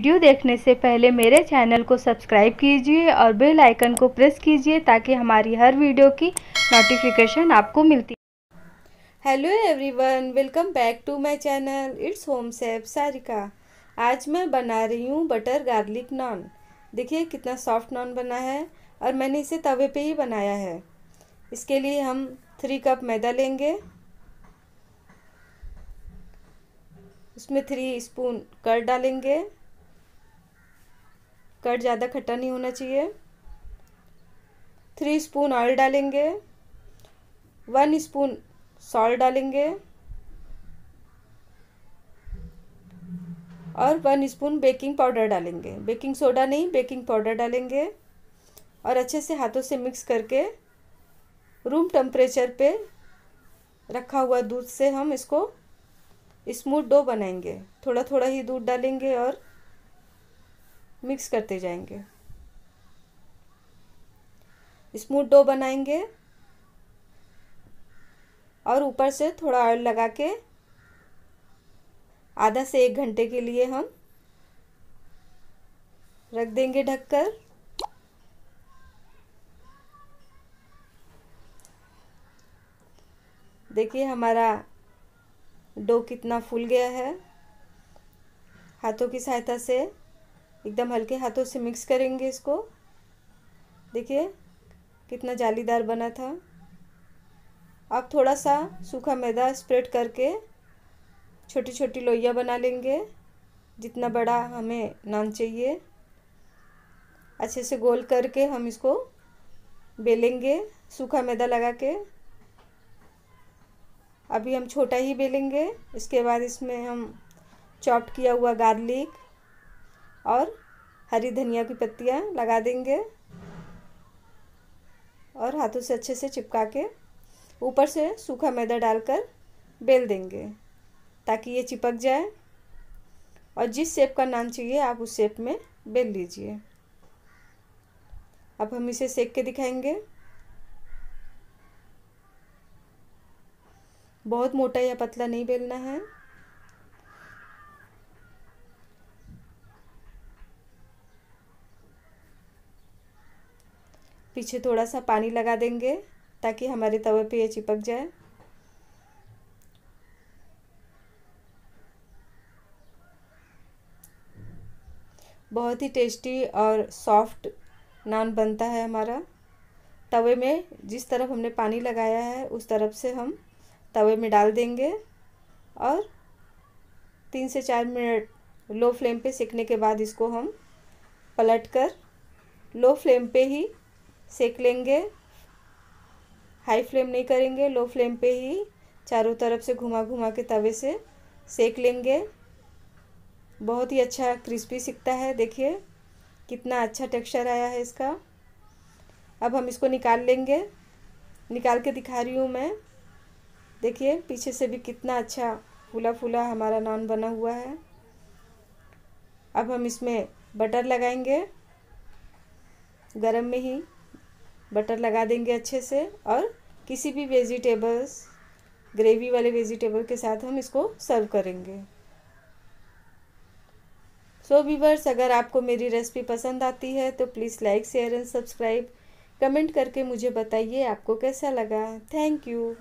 video देखने से पहले मेरे चैनल को सब्सक्राइब कीजिए और बेल आइकन को प्रेस कीजिए ताकि हमारी हर वीडियो की नोटिफिकेशन आपको मिलती hello everyone welcome back to my channel it's home chef Sarika आज मैं बना रही हूँ बटर गार्लिक नॉन देखिए कितना सॉफ्ट नॉन बना है और मैंने इसे तवे पे ही बनाया है इसके लिए हम थ्री कप मैदा लेंगे उसमें थ्री स्पून कर डालेंगे कट ज़्यादा खट्टा नहीं होना चाहिए थ्री स्पून ऑयल डालेंगे वन स्पून सॉल्ट डालेंगे और वन स्पून बेकिंग पाउडर डालेंगे बेकिंग सोडा नहीं बेकिंग पाउडर डालेंगे और अच्छे से हाथों से मिक्स करके रूम टेम्परेचर पे रखा हुआ दूध से हम इसको स्मूथ डो बनाएंगे थोड़ा थोड़ा ही दूध डालेंगे और मिक्स करते जाएंगे स्मूथ डो बनाएंगे और ऊपर से थोड़ा ऑयल लगा के आधा से एक घंटे के लिए हम रख देंगे ढककर देखिए हमारा डो कितना फूल गया है हाथों की सहायता से एकदम हल्के हाथों से मिक्स करेंगे इसको देखिए कितना जालीदार बना था आप थोड़ा सा सूखा मैदा स्प्रेड करके छोटी छोटी लोइया बना लेंगे जितना बड़ा हमें नान चाहिए अच्छे से गोल करके हम इसको बेलेंगे सूखा मैदा लगा के अभी हम छोटा ही बेलेंगे इसके बाद इसमें हम चॉप्ड किया हुआ गार्लिक और हरी धनिया की पत्तियाँ लगा देंगे और हाथों से अच्छे से चिपका के ऊपर से सूखा मैदा डालकर बेल देंगे ताकि ये चिपक जाए और जिस शेप का नान चाहिए आप उस शेप में बेल लीजिए अब हम इसे सेक के दिखाएंगे बहुत मोटा या पतला नहीं बेलना है पीछे थोड़ा सा पानी लगा देंगे ताकि हमारे तवे पे ये चिपक जाए बहुत ही टेस्टी और सॉफ्ट नान बनता है हमारा तवे में जिस तरफ हमने पानी लगाया है उस तरफ से हम तवे में डाल देंगे और तीन से चार मिनट लो फ्लेम पे सेकने के बाद इसको हम पलट कर लो फ्लेम पे ही सेक लेंगे हाई फ्लेम नहीं करेंगे लो फ्लेम पे ही चारों तरफ से घुमा घुमा के तवे से सेक लेंगे बहुत ही अच्छा क्रिस्पी सिकता है देखिए कितना अच्छा टेक्सचर आया है इसका अब हम इसको निकाल लेंगे निकाल के दिखा रही हूँ मैं देखिए पीछे से भी कितना अच्छा फूला फूला हमारा नान बना हुआ है अब हम इसमें बटर लगाएंगे गरम में ही बटर लगा देंगे अच्छे से और किसी भी वेजिटेबल्स ग्रेवी वाले वेजिटेबल के साथ हम इसको सर्व करेंगे सो so वीवर्स अगर आपको मेरी रेसिपी पसंद आती है तो please like share and subscribe comment करके मुझे बताइए आपको कैसा लगा थैंक यू